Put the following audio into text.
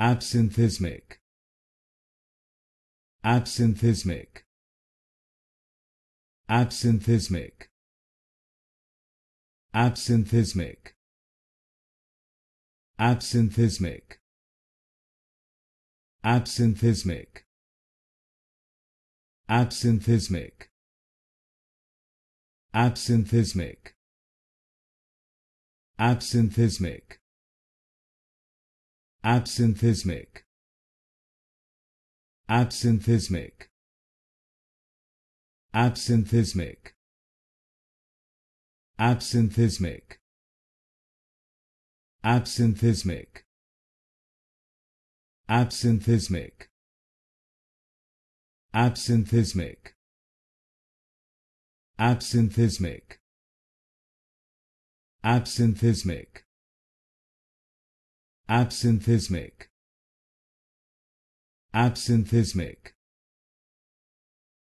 absinthismic absinthismic absinthismic absinthismic absinthismic absinthismic absinthismic absinthismic absinthismic absinthismic absinthismic absinthismic absinthismic absinthismic absinthismic absinthismic absinthismic absinthismic absinthismic absinthismic